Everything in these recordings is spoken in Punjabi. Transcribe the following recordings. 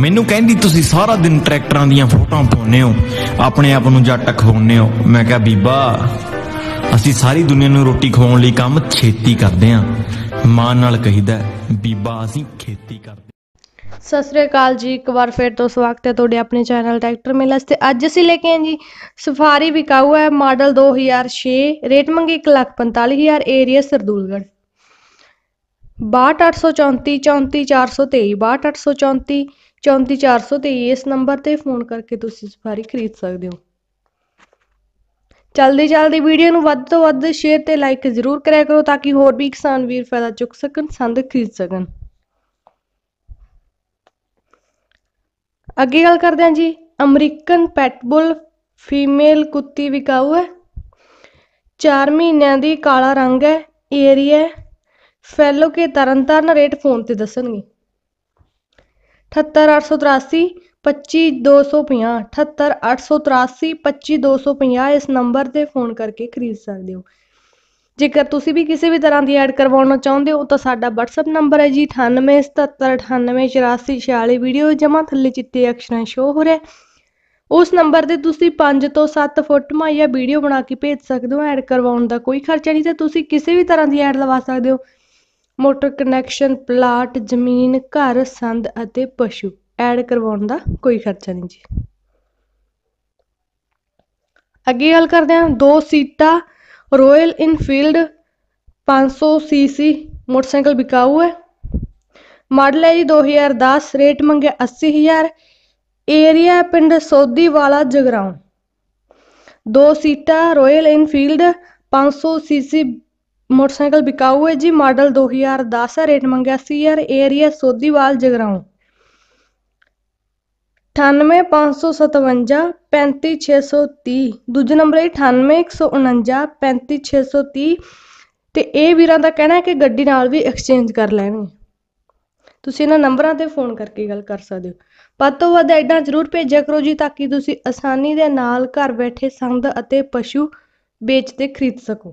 ਮੈਨੂੰ ਕਹਿੰਦੀ ਤੁਸੀਂ ਸਾਰਾ ਦਿਨ ਟਰੈਕਟਰਾਂ ਦੀਆਂ ਫੋਟੋਆਂ ਪਾਉਂਦੇ ਹੋ ਆਪਣੇ ਆਪ ਨੂੰ ਜੱਟ ਖਵਾਉਨੇ ਹੋ ਮੈਂ ਕਿਹਾ ਬੀਬਾ ਅਸੀਂ ਸਾਰੀ ਦੁਨੀਆ ਨੂੰ ਰੋਟੀ ਖਵਾਉਣ ਲਈ ਕੰਮ ਛੇਤੀ ਕਰਦੇ ਆਂ ਮਾਂ ਨਾਲ ਕਹੀਦਾ ਬੀਬਾ ਅਸੀਂ ਖੇਤੀ ਕਰਦੇ ਸਤਿ ਸ੍ਰੀ ਅਕਾਲ ਜੀ ਇੱਕ ਵਾਰ ਫਿਰ ਤੋਂ ਸਵਾਗਤ ਹੈ ਤੁਹਾਡੇ ਆਪਣੇ ਚੈਨਲ ਟਰੈਕਟਰ ਮੇਲਾ ਤੇ ਅੱਜ ਅਸੀਂ ਲੈ ਕੇ ਆਏ ਜੀ ਸਫਾਰੀ ਵਿਕਾਊ ਹੈ ਮਾਡਲ 2006 ਰੇਟ ਮੰਗੀ 145000 ਏਰੀਆ ਸਰਦੂਲਗੜ 62834 34423 62834 34423 ਇਸ ਨੰਬਰ ਤੇ ਫੋਨ ਕਰਕੇ ਤੁਸੀਂ ਸਫਾਰੀ ਖਰੀਦ ਸਕਦੇ ਹੋ ਚਲਦੇ ਚਲਦੇ ਵੀਡੀਓ ਨੂੰ ਵੱਧ ਤੋਂ ਵੱਧ ਸ਼ੇਅਰ ਤੇ ਲਾਈਕ ਜ਼ਰੂਰ ਕਰਿਆ ਕਰੋ ਤਾਂ ਕਿ ਹੋਰ ਵੀ ਕਿਸਾਨ ਵੀਰ ਫਾਇਦਾ ਚੁੱਕ ਸਕਣ ਸੰਦ ਖਰੀਦ ਸਕਣ ਅੱਗੇ ਗੱਲ ਕਰਦੇ ਹਾਂ ਜੀ ਅਮਰੀਕਨ ਪੈਟ ਬੁੱਲ ਫੀਮੇਲ ਕੁੱਤੀ ਵਿਕਾਊ ਹੈ 4 ਮਹੀਨਿਆਂ ਦੀ ਕਾਲਾ ਰੰਗ ਹੈ ਏਰੀਆ ਫੈਲੋ ਕੇ ਤਰਨਤਾਰਨ ਰੇਟ ਫੋਨ ਤੇ ਦੱਸਣਗੇ ਅਠੱਤਰ ਇਸ ਨੰਬਰ ਤੇ ਫੋਨ ਕਰਕੇ ਖਰੀਦ ਸਕਦੇ ਹੋ ਜੇਕਰ ਤੁਸੀਂ ਵੀ ਕਿਸੇ ਵੀ ਤਰ੍ਹਾਂ ਦੀ ਐਡ ਕਰਵਾਉਣਾ ਚਾਹੁੰਦੇ ਹੋ ਤਾਂ ਸਾਡਾ WhatsApp ਨੰਬਰ ਹੈ ਜੀ 9877988446 ਵੀਡੀਓ ਜਮਾ ਥੱਲੇ ਚਿੱਤੇ ਅਕਸ਼ਰਾਂ ਸ਼ੋ ਹੋ ਰਿਹਾ ਉਸ ਨੰਬਰ ਤੇ ਤੁਸੀਂ 5 ਤੋਂ 7 ਫੋਟੋਆਂ ਜਾਂ ਵੀਡੀਓ ਬਣਾ ਕੇ ਭੇਜ ਸਕਦੇ ਹੋ ਐਡ ਕਰਵਾਉਣ ਦਾ ਕੋਈ ਖਰਚਾ ਨਹੀਂ ਤੇ ਤੁਸੀਂ ਕਿਸੇ ਵੀ ਤਰ੍ਹਾਂ ਦੀ ਐਡ ਲਵਾ ਸਕਦੇ ਹੋ ਮੋਟਰ ਕਨੈਕਸ਼ਨ ਪਲਾਟ ਜ਼ਮੀਨ ਘਰ ਸੰਦ ਅਤੇ ਪਸ਼ੂ ਐਡ ਕਰਵਾਉਣ ਦਾ ਕੋਈ ਖਰਚਾ ਨਹੀਂ ਜੀ ਅੱਗੇ ਗੱਲ ਕਰਦੇ ਹਾਂ ਦੋ ਸੀਟਾ ਰਾਇਲ ਇਨਫੀਲਡ 500 ਸੀਸੀ ਮੋਟਰਸਾਈਕਲ ਵਿਕਾਊ ਹੈ ਮਾਡਲ ਹੈ ਜੀ 2010 ਰੇਟ ਮੰਗਿਆ 80000 ਏਰੀਆ ਪਿੰਡ ਸੋਦੀ ਵਾਲਾ ਜਗਰਾਉਂ ਦੋ ਸੀਟਾ ਰਾਇਲ ਇਨਫੀਲਡ 500 ਸੀਸੀ ਮੋਟਰਸਾਈਕਲ ਵਿਕਾਉ ਹੈ ਜੀ ਮਾਡਲ 2010 ਰੇਟ ਮੰਗਿਆ ਸੀ ਯਾਰ ਏਰੀਆ ਸੋਦੀਵਾਲ ਜਗਰਾਉਂ 98557 35630 ਦੂਜੇ ਨੰਬਰ ਹੈ 35630 ਤੇ ਇਹ ਵੀਰਾਂ ਦਾ ਕਹਿਣਾ ਹੈ ਕਿ ਗੱਡੀ ਨਾਲ ਵੀ ਐਕਸਚੇਂਜ ਕਰ ਲੈਣੀ ਤੁਸੀਂ ਇਹਨਾਂ ਨੰਬਰਾਂ ਤੇ ਫੋਨ ਕਰਕੇ ਗੱਲ ਕਰ ਸਕਦੇ ਹੋ ਪਤ ਤੋਂ ਵੱਧ ਐਡਾਂ ਜ਼ਰੂਰ ਭੇਜਿਆ ਕਰੋ ਜੀ ਤਾਂ ਕਿ ਤੁਸੀਂ ਆਸਾਨੀ ਦੇ ਨਾਲ ਘਰ ਬੈਠੇ ਸੰਦ ਅਤੇ ਪਸ਼ੂ ਵੇਚ ਤੇ ਖਰੀਦ ਸਕੋ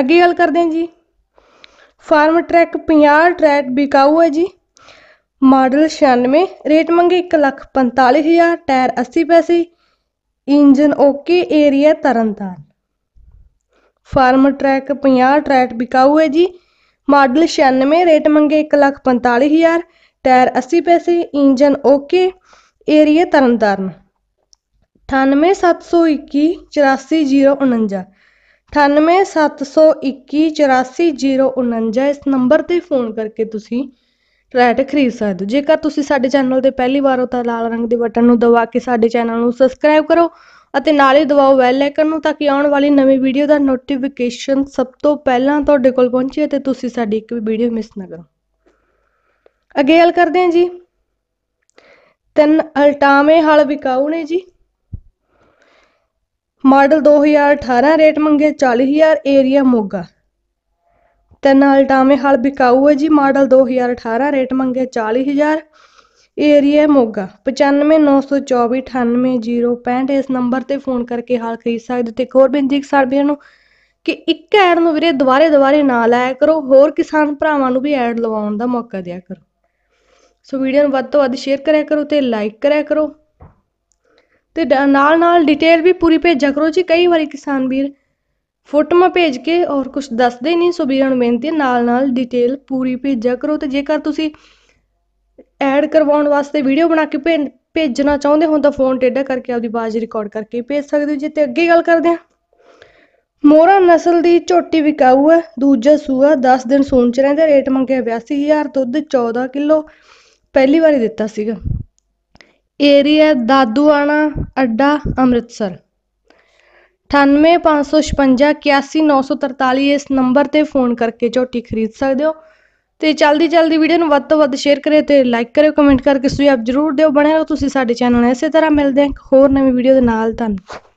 अगे गल करते हैं जी फार्म ट्रैक पाँ ट्रैक बिकाऊ है जी मॉडल छियानवे रेट मंगे एक लख पताली हज़ार टायर अस्सी पैसे इंजन ओके एरिया तरन तार फार्म ट्रैक पाँ ट्रैक बिकाऊ है जी मॉडल छियानवे रेट मंगे एक लख पताली हज़ार टायर अस्सी पैसे engine okay area Tarn Taran अठानवे सत्त सौ इक्की चौरासी जीरो उन्जा 98 ਇਸ ਨੰਬਰ ਤੇ ਫੋਨ ਕਰਕੇ ਤੁਸੀਂ ਟ੍ਰੈਟ ਖਰੀਦ ਸਕਦੇ ਹੋ ਜੇਕਰ ਤੁਸੀਂ ਸਾਡੇ ਚੈਨਲ ਤੇ ਪਹਿਲੀ ਵਾਰ ਹੋ ਤਾਂ ਲਾਲ ਰੰਗ ਦੇ ਬਟਨ ਨੂੰ ਦਬਾ ਕੇ ਸਾਡੇ ਚੈਨਲ ਨੂੰ ਸਬਸਕ੍ਰਾਈਬ ਕਰੋ ਅਤੇ ਨਾਲ ਹੀ ਦਬਾਓ ਬੈਲ ਆਈਕਨ ਨੂੰ ਤਾਂ ਕਿ ਆਉਣ ਵਾਲੀ ਨਵੀਂ ਵੀਡੀਓ ਦਾ ਨੋਟੀਫਿਕੇਸ਼ਨ ਸਭ ਤੋਂ ਪਹਿਲਾਂ ਤੁਹਾਡੇ ਕੋਲ ਪਹੁੰਚੇ ਅਤੇ ਤੁਸੀਂ ਸਾਡੀ ਇੱਕ ਵੀ ਵੀਡੀਓ ਮਿਸ ਨਾ ਕਰੋ ਅੱਗੇ ਹਲ ਕਰਦੇ ਹਾਂ ਜੀ ਤਿੰਨ ਅਲਟਾਵੇਂ ਹਲ ਵਿਕਾਉ ਨੇ ਜੀ ਮਾਡਲ 2018 ਰੇਟ ਮੰਗੇ 40000 ਏਰੀਆ ਮੋਗਾ ਤੇ ਨਾਲ ਟਾਵੇਂ ਹਲ ਬਿਕਾਊ ਹੈ ਜੀ ਮਾਡਲ 2018 ਰੇਟ ਮੰਗੇ 40000 ਏਰੀਆ ਮੋਗਾ 9594298065 ਇਸ ਨੰਬਰ ਤੇ ਫੋਨ ਕਰਕੇ ਹਾਲ ਖਰੀਦ ਸਕਦੇ ਤੇ ਹੋਰ ਬਿੰਦਿਕ ਸਰਬੀਆਂ ਨੂੰ ਕਿ ਇੱਕ ਐਡ ਨੂੰ ਵੀਰੇ ਦੁਬਾਰੇ ਦੁਬਾਰੇ ਨਾ ਲਾਇਆ ਕਰੋ ਹੋਰ ਕਿਸਾਨ ਭਰਾਵਾਂ ਨੂੰ ਵੀ ਐਡ ਲਵਾਉਣ ਦਾ ਮੌਕਾ ਦਿਆ ਕਰੋ ਸੋ ਵੀਡੀਓ ਨੂੰ ਵੱਧ ਤੋਂ ਵੱਧ ਸ਼ੇਅਰ ਕਰਿਆ ਕਰੋ ਤੇ ਲਾਈਕ ਕਰਿਆ ਕਰੋ ਤੇ ਨਾਲ ਨਾਲ ਡਿਟੇਲ ਵੀ ਪੂਰੀ ਭੇਜਿਆ ਕਰੋ ਜੀ ਕਈ ਵਾਰੀ ਕਿਸਾਨ ਵੀਰ ਫੋਟੋਆਂ ਭੇਜ ਕੇ ਔਰ ਕੁਝ ਦੱਸਦੇ ਨਹੀਂ ਸੋ ਵੀਰਾਂ ਨੂੰ ਬੇਨਤੀ ਹੈ ਨਾਲ ਨਾਲ ਡਿਟੇਲ ਪੂਰੀ ਭੇਜਿਆ ਕਰੋ ਤੇ ਜੇਕਰ ਤੁਸੀਂ ਐਡ ਕਰਵਾਉਣ ਵਾਸਤੇ ਵੀਡੀਓ ਬਣਾ ਕੇ ਭੇਜਣਾ ਚਾਹੁੰਦੇ ਹੋ ਤਾਂ ਫੋਨ ਟੇਡਾ ਕਰਕੇ ਆਪਦੀ ਬਾਜ ਰਿਕਾਰਡ ਕਰਕੇ ਭੇਜ ਸਕਦੇ ਹੋ ਜੀ ਤੇ ਅੱਗੇ ਗੱਲ ਕਰਦੇ ਹਾਂ ਮੋਰਾ ਨਸਲ ਦੀ ਝੋਟੀ ਵਿਕਾਊ ਹੈ ਦੂਜਾ ਸੂਆ 10 ਦਿਨ ਸੂਣ ਚ ਰਹਿੰਦਾ ਰੇਟ ਮੰਗਿਆ 82000 ਦੁੱਧ 14 ਕਿਲੋ ਪਹਿਲੀ ਵਾਰੀ ਦਿੱਤਾ ਸੀਗਾ ਏਰੀਆ ਦਾਦੂਆਣਾ ਅੱਡਾ ਅੰਮ੍ਰਿਤਸਰ ਅਠਾਨਵੇਂ ਇਸ ਨੰਬਰ ਤੇ ਫੋਨ ਕਰਕੇ ਝੋਟੀ ਖਰੀਦ ਸਕਦੇ ਹੋ ਤੇ ਜਲਦੀ ਜਲਦੀ ਵੀਡੀਓ ਨੂੰ ਵੱਧ ਤੋਂ ਵੱਧ ਸ਼ੇਅਰ ਕਰਿਓ ਤੇ ਲਾਈਕ ਕਰਿਓ ਕਮੈਂਟ ਕਰਕੇ ਸੁਝਾਅ ਜ਼ਰੂਰ ਦਿਓ ਬਣਿਆ ਰਹੋ ਤੁਸੀਂ ਸਾਡੇ ਚੈਨਲ ਨਾਲ ਇਸੇ ਤਰ੍ਹਾਂ ਮਿਲਦੇ ਹਾਂ ਇੱਕ ਹੋਰ ਨਵੀਂ ਵੀਡੀਓ ਦੇ ਨਾਲ ਤੁਹਾਨੂੰ